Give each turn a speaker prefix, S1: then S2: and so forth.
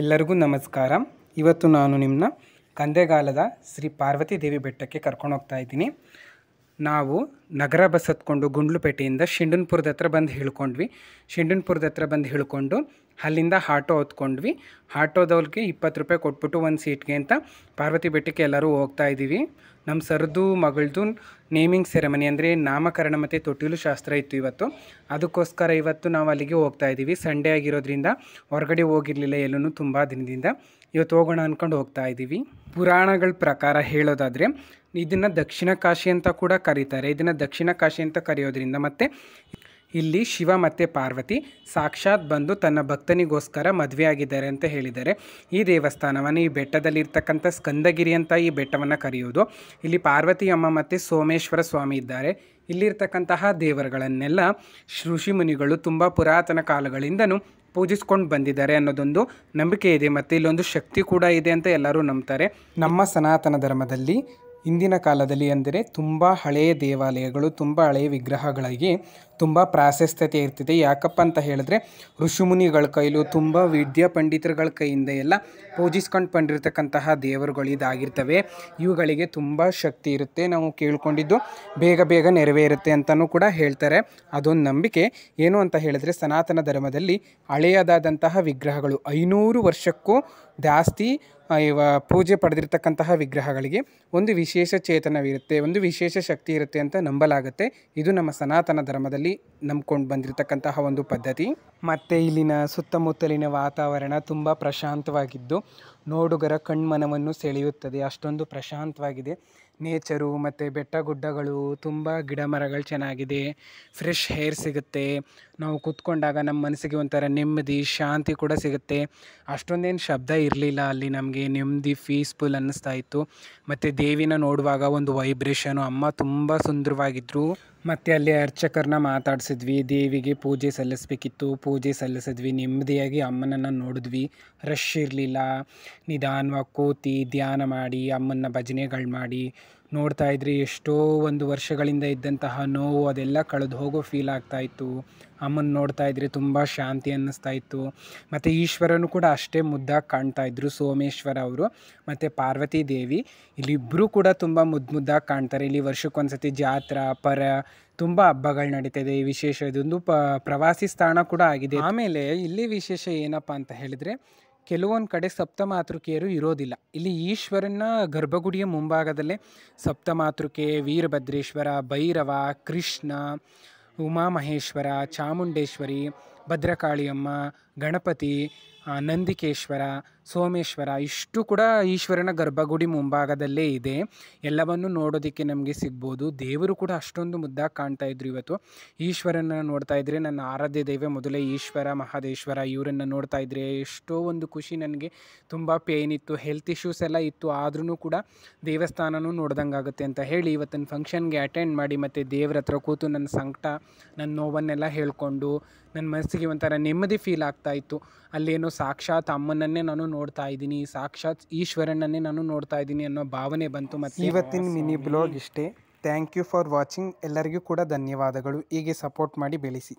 S1: ಎಲ್ಲರಿಗೂ ನಮಸ್ಕಾರ ಇವತ್ತು ನಾನು ನಿಮ್ಮನ್ನ ಕಂದೆಗಾಲದ ಶ್ರೀ ಪಾರ್ವತಿ ದೇವಿ ಬೆಟ್ಟಕ್ಕೆ ಕರ್ಕೊಂಡು ಹೋಗ್ತಾ ಇದ್ದೀನಿ ನಾವು ನಗರ ಬಸ್ ಹತ್ಕೊಂಡು ಗುಂಡ್ಲುಪೇಟೆಯಿಂದ ಶಿಂಡನ್ಪುರದ ಹತ್ರ ಬಂದು ಹೇಳ್ಕೊಂಡ್ವಿ ಶಿಂಡನ್ಪುರದ ಹತ್ರ ಬಂದು ಹೇಳ್ಕೊಂಡು ಅಲ್ಲಿಂದ ಆಟೋ ಹೊತ್ಕೊಂಡ್ವಿ ಆಟೋದವ್ರಿಗೆ ಇಪ್ಪತ್ತು ರೂಪಾಯಿ ಕೊಟ್ಬಿಟ್ಟು ಒಂದು ಸೀಟ್ಗೆ ಅಂತ ಪಾರ್ವತಿ ಬೆಟ್ಟಕ್ಕೆ ಎಲ್ಲರೂ ಹೋಗ್ತಾ ಇದ್ದೀವಿ ನಮ್ಮ ಸರ್ದು ಮಗಳದು ನೇಮಿಂಗ್ ಸೆರೆಮನಿ ಅಂದರೆ ನಾಮಕರಣ ಮತ್ತು ತೊಟ್ಟಿಲು ಶಾಸ್ತ್ರ ಇತ್ತು ಇವತ್ತು ಅದಕ್ಕೋಸ್ಕರ ಇವತ್ತು ನಾವು ಅಲ್ಲಿಗೆ ಹೋಗ್ತಾ ಇದ್ದೀವಿ ಸಂಡೇ ಆಗಿರೋದ್ರಿಂದ ಹೊರಗಡೆ ಹೋಗಿರಲಿಲ್ಲ ಎಲ್ಲೂ ತುಂಬ ದಿನದಿಂದ ಇವತ್ತು ಹೋಗೋಣ ಅಂದ್ಕೊಂಡು ಹೋಗ್ತಾ ಇದ್ದೀವಿ ಪುರಾಣಗಳ ಪ್ರಕಾರ ಹೇಳೋದಾದರೆ ಇದನ್ನು ದಕ್ಷಿಣ ಕಾಶಿ ಅಂತ ಕೂಡ ಕರೀತಾರೆ ಇದನ್ನು ದಕ್ಷಿಣ ಕಾಶಿ ಅಂತ ಕರೆಯೋದ್ರಿಂದ ಮತ್ತು ಇಲ್ಲಿ ಶಿವ ಮತ್ತು ಪಾರ್ವತಿ ಸಾಕ್ಷಾತ್ ಬಂದು ತನ್ನ ಭಕ್ತನಿಗೋಸ್ಕರ ಮದುವೆಯಾಗಿದ್ದಾರೆ ಅಂತ ಹೇಳಿದ್ದಾರೆ ಈ ದೇವಸ್ಥಾನವನ್ನು ಈ ಬೆಟ್ಟದಲ್ಲಿರ್ತಕ್ಕಂಥ ಸ್ಕಂದಗಿರಿ ಅಂತ ಈ ಬೆಟ್ಟವನ್ನು ಕರೆಯೋದು ಇಲ್ಲಿ ಪಾರ್ವತಿ ಅಮ್ಮ ಮತ್ತು ಸೋಮೇಶ್ವರ ಸ್ವಾಮಿ ಇದ್ದಾರೆ ಇಲ್ಲಿರ್ತಕ್ಕಂತಹ ದೇವರುಗಳನ್ನೆಲ್ಲ ಋಷಿ ಮುನಿಗಳು ತುಂಬ ಪುರಾತನ ಕಾಲಗಳಿಂದನೂ ಪೂಜಿಸ್ಕೊಂಡು ಬಂದಿದ್ದಾರೆ ಅನ್ನೋದೊಂದು ನಂಬಿಕೆ ಇದೆ ಮತ್ತು ಇಲ್ಲೊಂದು ಶಕ್ತಿ ಕೂಡ ಇದೆ ಅಂತ ಎಲ್ಲರೂ ನಂಬ್ತಾರೆ ನಮ್ಮ ಸನಾತನ ಧರ್ಮದಲ್ಲಿ ಇಂದಿನ ಕಾಲದಲ್ಲಿ ಅಂದರೆ ತುಂಬ ಹಳೆಯ ದೇವಾಲಯಗಳು ತುಂಬ ಹಳೆಯ ವಿಗ್ರಹಗಳಿಗೆ ತುಂಬ ಪ್ರಾಶಸ್ತ್ಯತೆ ಇರ್ತಿದೆ ಯಾಕಪ್ಪ ಅಂತ ಹೇಳಿದ್ರೆ ಋಷಿಮುನಿಗಳ ಕೈಲೂ ತುಂಬ ವಿದ್ಯಾ ಪಂಡಿತರುಗಳ ಕೈಯಿಂದ ಎಲ್ಲ ಪೂಜಿಸ್ಕೊಂಡು ಬಂದಿರತಕ್ಕಂತಹ ದೇವರುಗಳು ಇದಾಗಿರ್ತವೆ ಇವುಗಳಿಗೆ ತುಂಬ ಶಕ್ತಿ ಇರುತ್ತೆ ನಾವು ಕೇಳ್ಕೊಂಡಿದ್ದು ಬೇಗ ಬೇಗ ನೆರವೇರುತ್ತೆ ಅಂತಲೂ ಕೂಡ ಹೇಳ್ತಾರೆ ಅದೊಂದು ನಂಬಿಕೆ ಏನು ಅಂತ ಹೇಳಿದ್ರೆ ಸನಾತನ ಧರ್ಮದಲ್ಲಿ ಹಳೆಯದಾದಂತಹ ವಿಗ್ರಹಗಳು ಐನೂರು ವರ್ಷಕ್ಕೂ ಜಾಸ್ತಿ ಇವ ಪೂಜೆ ಪಡೆದಿರ್ತಕ್ಕಂತಹ ವಿಗ್ರಹಗಳಿಗೆ ಒಂದು ವಿಶೇಷ ಚೇತನವಿರುತ್ತೆ ಒಂದು ವಿಶೇಷ ಶಕ್ತಿ ಇರುತ್ತೆ ಅಂತ ನಂಬಲಾಗುತ್ತೆ ಇದು ನಮ್ಮ ಸನಾತನ ಧರ್ಮದಲ್ಲಿ ನಂಬ್ಕೊಂಡು ಬಂದಿರತಕ್ಕಂತಹ ಒಂದು ಪದ್ಧತಿ ಮತ್ತು ಇಲ್ಲಿನ ಸುತ್ತಮುತ್ತಲಿನ ವಾತಾವರಣ ತುಂಬ ಪ್ರಶಾಂತವಾಗಿದ್ದು ನೋಡುಗರ ಕಣ್ಮನವನ್ನು ಸೆಳೆಯುತ್ತದೆ ಅಷ್ಟೊಂದು ಪ್ರಶಾಂತವಾಗಿದೆ ನೇಚರು ಮತ್ತು ಬೆಟ್ಟ ಗುಡ್ಡಗಳು ತುಂಬ ಗಿಡ ಮರಗಳು ಚೆನ್ನಾಗಿದೆ ಫ್ರೆಶ್ ಹೇರ್ ಸಿಗುತ್ತೆ ನಾವು ಕೂತ್ಕೊಂಡಾಗ ನಮ್ಮ ಮನಸ್ಸಿಗೆ ಒಂಥರ ನೆಮ್ಮದಿ ಶಾಂತಿ ಕೂಡ ಸಿಗುತ್ತೆ ಅಷ್ಟೊಂದೇನು ಶಬ್ದ ಇರಲಿಲ್ಲ ಅಲ್ಲಿ ನಮಗೆ ನೆಮ್ಮದಿ ಪೀಸ್ಫುಲ್ ಅನ್ನಿಸ್ತಾ ಇತ್ತು ಮತ್ತು ದೇವಿನ ನೋಡುವಾಗ ಒಂದು ವೈಬ್ರೇಷನು ಅಮ್ಮ ತುಂಬ ಸುಂದರವಾಗಿದ್ದರು ಮತ್ತು ಅಲ್ಲಿ ಅರ್ಚಕರನ್ನ ಮಾತಾಡಿಸಿದ್ವಿ ದೇವಿಗೆ ಪೂಜೆ ಸಲ್ಲಿಸಬೇಕಿತ್ತು ಪೂಜೆ ಸಲ್ಲಿಸಿದ್ವಿ ನೆಮ್ಮದಿಯಾಗಿ ಅಮ್ಮನನ್ನು ನೋಡಿದ್ವಿ ರಶ್ ಇರಲಿಲ್ಲ ನಿಧಾನವಾಗಿ ಕೂತಿ ಧ್ಯಾನ ಮಾಡಿ ಅಮ್ಮನ ಭಜನೆಗಳು ಮಾಡಿ ನೋಡ್ತಾ ಇದ್ರಿ ಎಷ್ಟೋ ಒಂದು ವರ್ಷಗಳಿಂದ ಇದ್ದಂತಹ ನೋವು ಅದೆಲ್ಲ ಕಳೆದು ಹೋಗೋ ಫೀಲ್ ಆಗ್ತಾಯಿತ್ತು ಅಮ್ಮನ ನೋಡ್ತಾ ಇದ್ರೆ ತುಂಬ ಶಾಂತಿ ಅನ್ನಿಸ್ತಾ ಇತ್ತು ಮತ್ತು ಈಶ್ವರನು ಕೂಡ ಅಷ್ಟೇ ಮುದ್ದಾಗಿ ಕಾಣ್ತಾ ಇದ್ರು ಸೋಮೇಶ್ವರ ಅವರು ಮತ್ತು ಪಾರ್ವತಿ ದೇವಿ ಇಲ್ಲಿಬ್ಬರೂ ಕೂಡ ತುಂಬ ಮುದ್ದು ಮುದ್ದಾಗಿ ಕಾಣ್ತಾರೆ ಇಲ್ಲಿ ವರ್ಷಕ್ಕೊಂದ್ಸತಿ ಜಾತ್ರಾ ಪರ ತುಂಬ ಹಬ್ಬಗಳು ನಡೀತಾ ಇದೆ ಈ ವಿಶೇಷ ಇದೊಂದು ಪ ಪ್ರವಾಸಿ ಸ್ಥಾನ ಕೂಡ ಆಗಿದೆ ಆಮೇಲೆ ಇಲ್ಲಿ ವಿಶೇಷ ಏನಪ್ಪ ಅಂತ ಹೇಳಿದರೆ ಕೆಲವೊಂದು ಕಡೆ ಸಪ್ತಮಾತೃಕೆಯರು ಇರೋದಿಲ್ಲ ಇಲ್ಲಿ ಈಶ್ವರನ ಗರ್ಭಗುಡಿಯ ಮುಂಭಾಗದಲ್ಲೇ ಸಪ್ತಮಾತೃಕೆ ವೀರಭದ್ರೇಶ್ವರ ಭೈರವ ಕೃಷ್ಣ ಉಮಾಮಹೇಶ್ವರ ಚಾಮುಂಡೇಶ್ವರಿ ಭದ್ರಕಾಳಿಯಮ್ಮ ಗಣಪತಿ ನಂದಿಕೇಶ್ವರ ಸೋಮೇಶ್ವರ ಇಷ್ಟು ಕೂಡ ಈಶ್ವರನ ಗರ್ಭಗುಡಿ ಮುಂಭಾಗದಲ್ಲೇ ಇದೆ ಎಲ್ಲವನ್ನು ನೋಡೋದಕ್ಕೆ ನಮಗೆ ಸಿಗ್ಬೋದು ದೇವರು ಕೂಡ ಅಷ್ಟೊಂದು ಮುದ್ದಾಗಿ ಕಾಣ್ತಾ ಇದ್ರು ಇವತ್ತು ಈಶ್ವರನ ನೋಡ್ತಾ ಇದ್ರೆ ನನ್ನ ಆರಾಧ್ಯ ದೈವ ಮೊದಲೇ ಈಶ್ವರ ಮಹಾದೇಶ್ವರ ಇವರನ್ನು ನೋಡ್ತಾ ಇದ್ರೆ ಎಷ್ಟೋ ಒಂದು ಖುಷಿ ನನಗೆ ತುಂಬ ಪೇಯ್ನ್ ಇತ್ತು ಹೆಲ್ತ್ ಇಶ್ಯೂಸ್ ಎಲ್ಲ ಇತ್ತು ಆದ್ರೂ ಕೂಡ ದೇವಸ್ಥಾನವೂ ಆಗುತ್ತೆ ಅಂತ ಹೇಳಿ ಇವತ್ತಿನ ಫಂಕ್ಷನ್ಗೆ ಅಟೆಂಡ್ ಮಾಡಿ ಮತ್ತು ದೇವ್ರ ಹತ್ರ ಕೂತು ನನ್ನ ಸಂಕಟ ನನ್ನ ನೋವನ್ನೆಲ್ಲ ಹೇಳ್ಕೊಂಡು ನನ್ನ ಮನಸ್ಸಿಗೆ ಒಂಥರ ನೆಮ್ಮದಿ ಫೀಲ್ ಆಗ್ತಾ ಇತ್ತು ಅಲ್ಲೇನು ಸಾಕ್ಷಾತ್ ಅಮ್ಮನನ್ನೇ ನಾನು ನೋಡ್ತಾ ಇದ್ದೀನಿ ಸಾಕ್ಷಾತ್ ಈಶ್ವರನನ್ನೇ ನಾನು ನೋಡ್ತಾ ಇದ್ದೀನಿ ಅನ್ನೋ ಭಾವನೆ ಬಂತು ಮತ್ತು ಇವತ್ತಿನ oh, ಮಿನಿ ಬ್ಲಾಗ್ ಇಷ್ಟೇ ಥ್ಯಾಂಕ್ ಯು ಫಾರ್ ವಾಚಿಂಗ್ ಎಲ್ಲರಿಗೂ ಕೂಡ ಧನ್ಯವಾದಗಳು ಹೀಗೆ ಸಪೋರ್ಟ್ ಮಾಡಿ ಬೆಳೆಸಿ